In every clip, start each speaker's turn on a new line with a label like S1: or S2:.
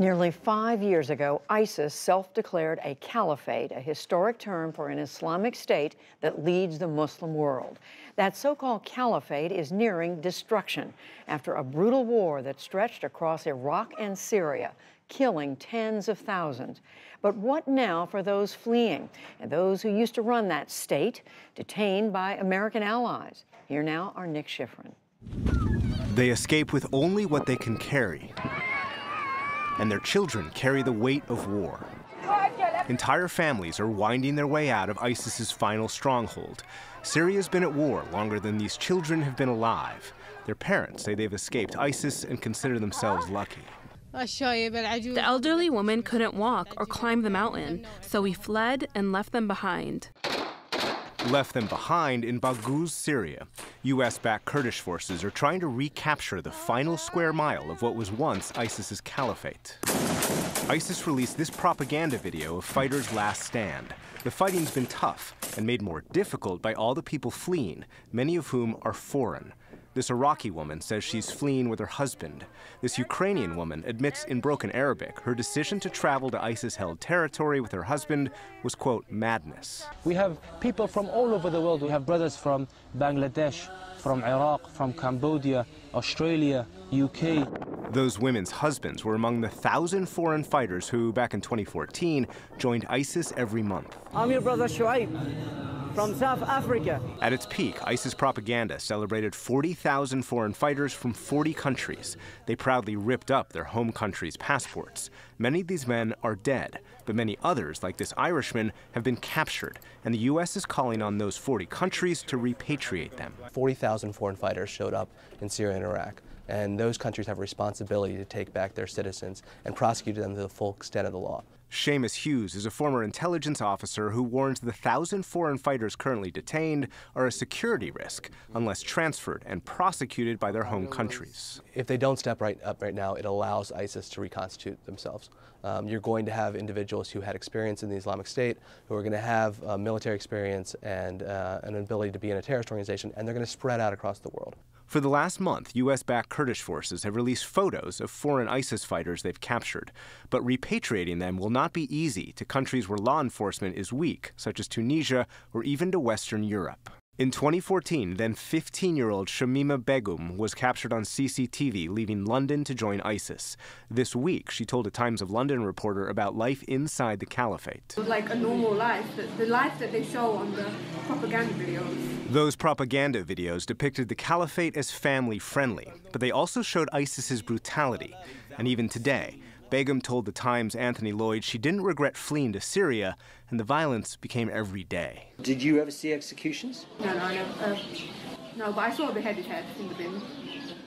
S1: Nearly five years ago, ISIS self declared a caliphate, a historic term for an Islamic state that leads the Muslim world. That so called caliphate is nearing destruction after a brutal war that stretched across Iraq and Syria, killing tens of thousands. But what now for those fleeing and those who used to run that state, detained by American allies? Here now are Nick Schifrin. They escape with only what they can carry and their children carry the weight of war. Entire families are winding their way out of ISIS's final stronghold. Syria's been at war longer than these children have been alive. Their parents say they've escaped ISIS and consider themselves lucky. The elderly woman couldn't walk or climb the mountain, so we fled and left them behind left them behind in Baghouz, Syria. U.S.-backed Kurdish forces are trying to recapture the final square mile of what was once ISIS's caliphate. ISIS released this propaganda video of fighters' last stand. The fighting's been tough and made more difficult by all the people fleeing, many of whom are foreign. This Iraqi woman says she's fleeing with her husband. This Ukrainian woman admits in broken Arabic her decision to travel to ISIS held territory with her husband was, quote, madness. We have people from all over the world. We have brothers from Bangladesh, from Iraq, from Cambodia, Australia, UK. Those women's husbands were among the thousand foreign fighters who, back in 2014, joined ISIS every month. I'm your brother Shuaib from South Africa. At its peak, ISIS propaganda celebrated 40,000 foreign fighters from 40 countries. They proudly ripped up their home country's passports. Many of these men are dead, but many others, like this Irishman, have been captured,
S2: and the U.S. is calling on those 40 countries to repatriate them. 40,000 foreign fighters showed up in Syria and Iraq and those countries have a responsibility to take back their citizens and prosecute them to the full extent of the law. Seamus Hughes is a former intelligence officer who warns the
S1: thousand foreign fighters currently detained are a security risk unless transferred and
S2: prosecuted by their home countries. If they don't step right up right now, it allows ISIS to reconstitute themselves. Um, you're going to have individuals who had experience in the Islamic State, who are going to have uh, military experience and uh, an ability to be in a terrorist organization, and they're going to spread out across the world. For the last month, U.S. backed Kurdish forces have released photos of foreign ISIS fighters they've
S1: captured, but repatriating them will not not be easy to countries where law enforcement is weak, such as Tunisia or even to Western Europe. In 2014, then 15 year old Shamima Begum was captured on CCTV leaving London to join ISIS. This week, she told a Times of London reporter about life inside the caliphate.
S2: Like a normal life, the
S1: life that they show on the propaganda videos. Those propaganda videos depicted the caliphate as family friendly, but they also showed ISIS's brutality. And even today, Begum told The Times' Anthony Lloyd she didn't regret fleeing to Syria, and the violence became every day. Did you ever see executions?
S2: No, no, no. Uh, no, but I saw a beheaded head in the bin.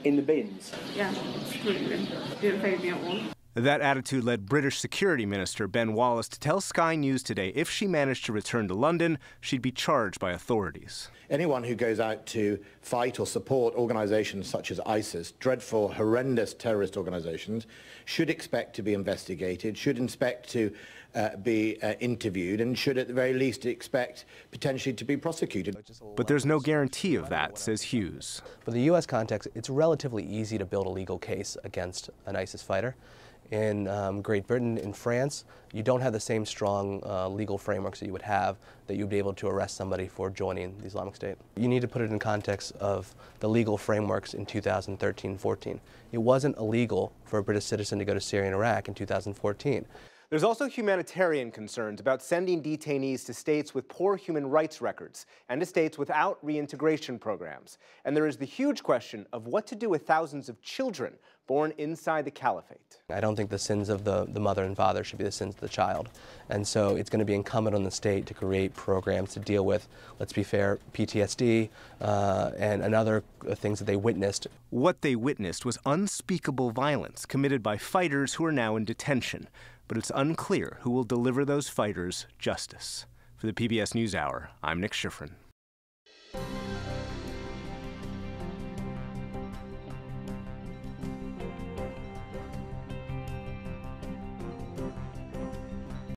S1: In the bins?
S2: Yeah, it's really good. Didn't phase me at all.
S1: That attitude led British Security Minister Ben Wallace to tell Sky News today if she managed to return to London, she'd be charged by authorities. Anyone who goes out to fight or support organizations such as ISIS, dreadful, horrendous terrorist organizations, should expect to be investigated, should expect to uh, be uh, interviewed, and should at the very least
S2: expect potentially to be prosecuted. But there's no guarantee of that, says Hughes. For the U.S. context, it's relatively easy to build a legal case against an ISIS fighter in um, Great Britain, in France, you don't have the same strong uh, legal frameworks that you would have that you'd be able to arrest somebody for joining the Islamic State. You need to put it in context of the legal frameworks in 2013-14. It wasn't illegal for a British citizen to go to Syria and Iraq in 2014.
S1: There's also humanitarian concerns about sending detainees to states with poor human rights records and to states without reintegration programs. And there is the huge question of what to do with thousands of children born inside the caliphate.
S2: I don't think the sins of the, the mother and father should be the sins of the child. And so it's going to be incumbent on the state to create programs to deal with, let's be fair, PTSD uh, and, and other uh, things that they witnessed. What they witnessed was unspeakable violence committed by fighters who are now
S1: in detention. But it's unclear who will deliver those fighters justice. For the PBS NewsHour, I'm Nick Schifrin.